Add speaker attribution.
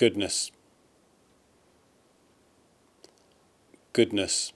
Speaker 1: goodness, goodness.